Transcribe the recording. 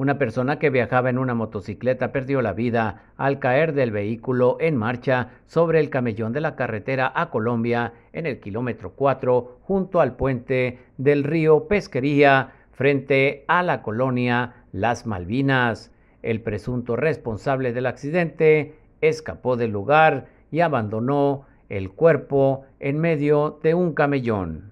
Una persona que viajaba en una motocicleta perdió la vida al caer del vehículo en marcha sobre el camellón de la carretera a Colombia en el kilómetro 4 junto al puente del río Pesquería frente a la colonia Las Malvinas. El presunto responsable del accidente escapó del lugar y abandonó el cuerpo en medio de un camellón.